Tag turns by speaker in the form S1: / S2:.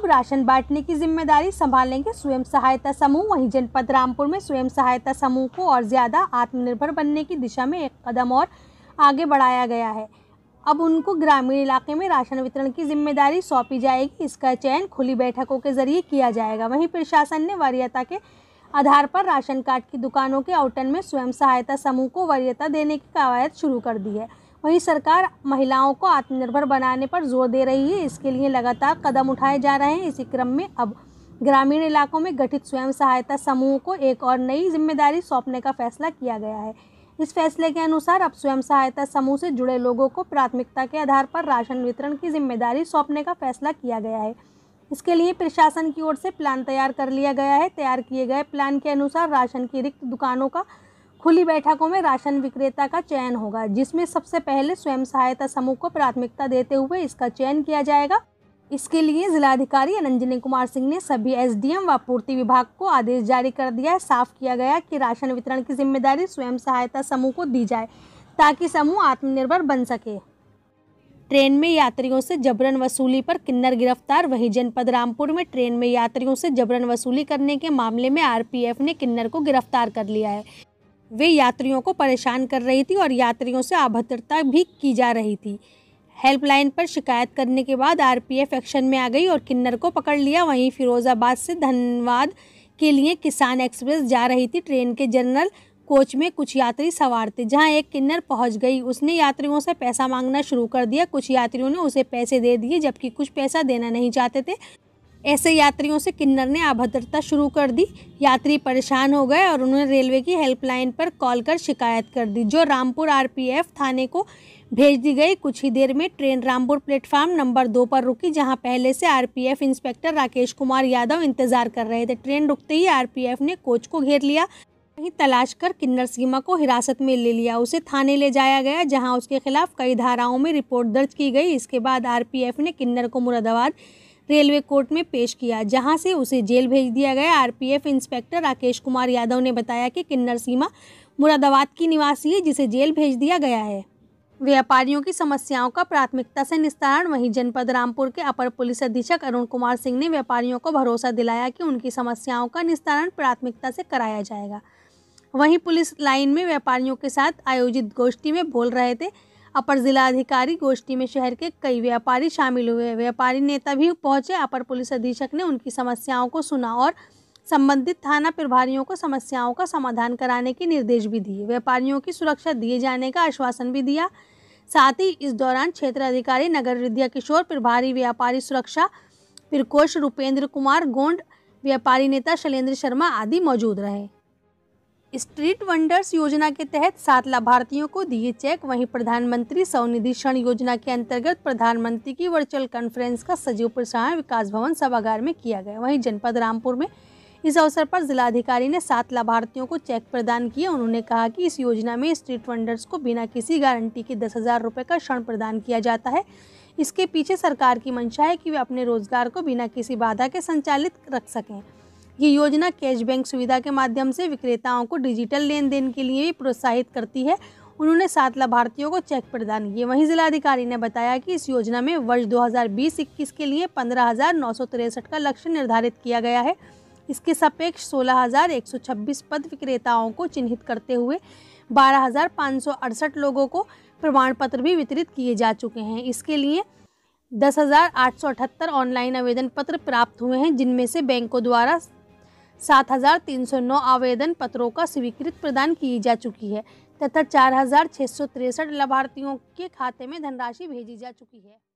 S1: अब राशन बांटने की जिम्मेदारी संभाल लेंगे स्वयं सहायता समूह वहीं जनपद रामपुर में स्वयं सहायता समूह को और ज़्यादा आत्मनिर्भर बनने की दिशा में एक कदम और आगे बढ़ाया गया है अब उनको ग्रामीण इलाके में राशन वितरण की जिम्मेदारी सौंपी जाएगी इसका चयन खुली बैठकों के जरिए किया जाएगा वहीं प्रशासन ने वरीयता के आधार पर राशन कार्ड की दुकानों के आउटन में स्वयं सहायता समूह को वरीयता देने की कवायद शुरू कर दी है वहीं सरकार महिलाओं को आत्मनिर्भर बनाने पर जोर दे रही है इसके लिए लगातार कदम उठाए जा रहे हैं इसी क्रम में अब ग्रामीण इलाकों में गठित स्वयं सहायता समूह को एक और नई जिम्मेदारी सौंपने का फैसला किया गया है इस फैसले के अनुसार अब स्वयं सहायता समूह से जुड़े लोगों को प्राथमिकता के आधार पर राशन वितरण की जिम्मेदारी सौंपने का फैसला किया गया है इसके लिए प्रशासन की ओर से प्लान तैयार कर लिया गया है तैयार किए गए प्लान के अनुसार राशन की रिक्त दुकानों का खुली बैठकों में राशन विक्रेता का चयन होगा जिसमें सबसे पहले स्वयं सहायता समूह को प्राथमिकता देते हुए इसका चयन किया जाएगा इसके लिए जिलाधिकारी अनंजनी कुमार सिंह ने सभी एसडीएम व पूर्ति विभाग को आदेश जारी कर दिया है साफ किया गया कि राशन वितरण की जिम्मेदारी स्वयं सहायता समूह को दी जाए ताकि समूह आत्मनिर्भर बन सके ट्रेन में यात्रियों से जबरन वसूली पर किन्नर गिरफ्तार वहीं जनपद रामपुर में ट्रेन में यात्रियों से जबरन वसूली करने के मामले में आरपीएफ ने किन्नर को गिरफ्तार कर लिया है वे यात्रियों को परेशान कर रही थी और यात्रियों से अभद्रता भी की जा रही थी हेल्पलाइन पर शिकायत करने के बाद आरपीएफ एक्शन में आ गई और किन्नर को पकड़ लिया वहीं फिरोज़ाबाद से धनबाद के लिए किसान एक्सप्रेस जा रही थी ट्रेन के जनरल कोच में कुछ यात्री सवार थे जहां एक किन्नर पहुंच गई उसने यात्रियों से पैसा मांगना शुरू कर दिया कुछ यात्रियों ने उसे पैसे दे दिए जबकि कुछ पैसा देना नहीं चाहते थे ऐसे यात्रियों से किन्नर ने अभद्रता शुरू कर दी यात्री परेशान हो गए और उन्होंने रेलवे की हेल्पलाइन पर कॉल कर शिकायत कर दी जो रामपुर आरपीएफ थाने को भेज दी गई कुछ ही देर में ट्रेन रामपुर प्लेटफार्म नंबर दो पर रुकी जहां पहले से आरपीएफ इंस्पेक्टर राकेश कुमार यादव इंतजार कर रहे थे ट्रेन रुकते ही आर ने कोच को घेर लिया वहीं तलाश कर किन्नर सीमा को हिरासत में ले लिया उसे थाने ले जाया गया जहाँ उसके खिलाफ कई धाराओं में रिपोर्ट दर्ज की गई इसके बाद आर ने किन्नर को मुरादाबाद रेलवे कोर्ट में पेश किया जहां से उसे जेल भेज दिया गया आरपीएफ इंस्पेक्टर राकेश कुमार यादव ने बताया कि किन्नर सीमा मुरादाबाद की निवासी है जिसे जेल भेज दिया गया है व्यापारियों की समस्याओं का प्राथमिकता से निस्तारण वहीं जनपद रामपुर के अपर पुलिस अधीक्षक अरुण कुमार सिंह ने व्यापारियों को भरोसा दिलाया कि उनकी समस्याओं का निस्तारण प्राथमिकता से कराया जाएगा वहीं पुलिस लाइन में व्यापारियों के साथ आयोजित गोष्ठी में बोल रहे थे अपर जिलाधिकारी गोष्ठी में शहर के कई व्यापारी शामिल हुए व्यापारी नेता भी पहुंचे अपर पुलिस अधीक्षक ने उनकी समस्याओं को सुना और संबंधित थाना प्रभारियों को समस्याओं का समाधान कराने के निर्देश भी दिए व्यापारियों की सुरक्षा दिए जाने का आश्वासन भी दिया साथ ही इस दौरान क्षेत्र अधिकारी नगर विद्या किशोर प्रभारी व्यापारी सुरक्षा प्रकोष्ठ रूपेंद्र कुमार गोंड व्यापारी नेता शैलेंद्र शर्मा आदि मौजूद रहे स्ट्रीट वंडर्स योजना के तहत सात लाभार्थियों को दिए चेक वहीं प्रधानमंत्री स्वनिधि क्षण योजना के अंतर्गत प्रधानमंत्री की वर्चुअल कॉन्फ्रेंस का सजीव प्रसारण विकास भवन सभागार में किया गया वहीं जनपद रामपुर में इस अवसर पर जिलाधिकारी ने सात लाभार्थियों को चेक प्रदान किए उन्होंने कहा कि इस योजना में स्ट्रीट वंडर्स को बिना किसी गारंटी के दस हज़ार रुपये का ऋण प्रदान किया जाता है इसके पीछे सरकार की मंशा है कि वे अपने रोजगार को बिना किसी बाधा के संचालित रख सकें ये योजना कैश बैंक सुविधा के माध्यम से विक्रेताओं को डिजिटल लेन देन के लिए भी प्रोत्साहित करती है उन्होंने सात लाभार्थियों को चेक प्रदान किए वहीं जिलाधिकारी ने बताया कि इस योजना में वर्ष 2020-21 के लिए पंद्रह का लक्ष्य निर्धारित किया गया है इसके सापेक्ष सोलह पद विक्रेताओं को चिन्हित करते हुए बारह लोगों को प्रमाण पत्र भी वितरित किए जा चुके हैं इसके लिए दस ऑनलाइन आवेदन पत्र प्राप्त हुए हैं जिनमें से बैंकों द्वारा 7,309 आवेदन पत्रों का स्वीकृत प्रदान की जा चुकी है तथा चार लाभार्थियों के खाते में धनराशि भेजी जा चुकी है